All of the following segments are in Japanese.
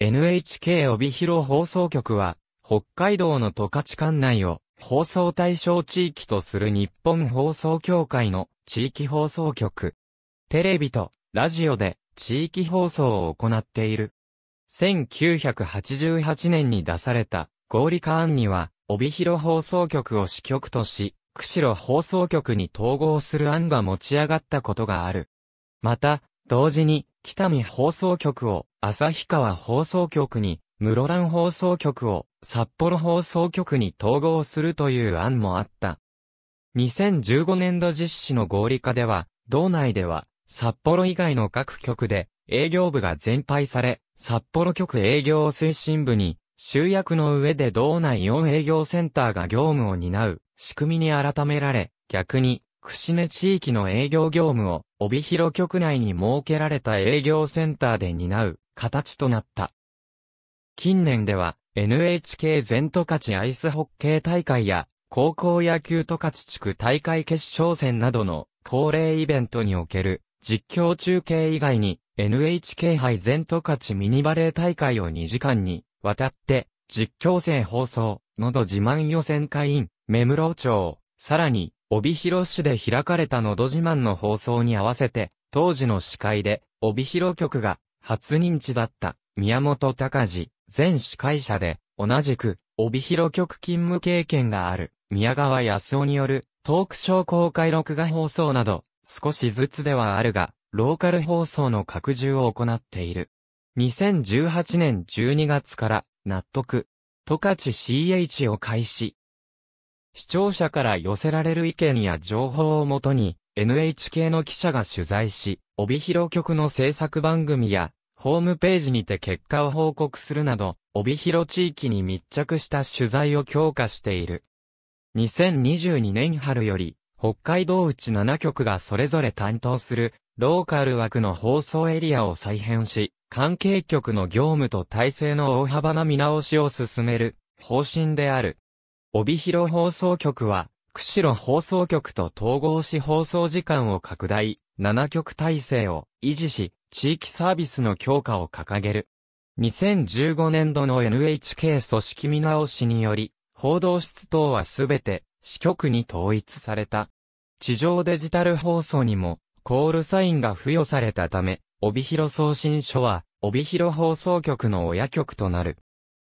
NHK 帯広放送局は、北海道の十勝管内を放送対象地域とする日本放送協会の地域放送局。テレビとラジオで地域放送を行っている。1988年に出された合理化案には、帯広放送局を支局とし、釧路放送局に統合する案が持ち上がったことがある。また、同時に、北見放送局を旭川放送局に、室蘭放送局を札幌放送局に統合するという案もあった。2015年度実施の合理化では、道内では、札幌以外の各局で営業部が全廃され、札幌局営業推進部に、集約の上で道内4営業センターが業務を担う仕組みに改められ、逆に、串根地域の営業業務を帯広局内に設けられた営業センターで担う形となった。近年では NHK 全都勝ちアイスホッケー大会や高校野球都勝地区大会決勝戦などの恒例イベントにおける実況中継以外に NHK 杯全都勝ちミニバレー大会を2時間にわたって実況戦放送、のど自慢予選会員、目室町、さらに帯広市で開かれたのど自慢の放送に合わせて当時の司会で帯広局が初認知だった宮本隆治前司会者で、同じく帯広局勤務経験がある宮川康夫によるトークショー公開録画放送など、少しずつではあるが、ローカル放送の拡充を行っている。2018年12月から納得、トカチ CH を開始。視聴者から寄せられる意見や情報をもとに、NHK の記者が取材し、帯広局の制作番組やホームページにて結果を報告するなど、帯広地域に密着した取材を強化している。2022年春より、北海道内7局がそれぞれ担当する、ローカル枠の放送エリアを再編し、関係局の業務と体制の大幅な見直しを進める方針である。帯広放送局は、釧路放送局と統合し放送時間を拡大、7局体制を維持し、地域サービスの強化を掲げる。2015年度の NHK 組織見直しにより、報道室等はすべて支局に統一された。地上デジタル放送にもコールサインが付与されたため、帯広送信所は帯広放送局の親局となる。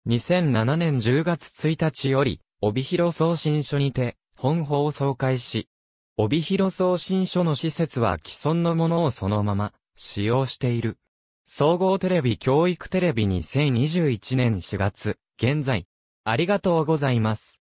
2007年10月1日より、帯広送信所にて、本放送開始。帯広送信所の施設は既存のものをそのまま使用している。総合テレビ教育テレビ2021年4月、現在。ありがとうございます。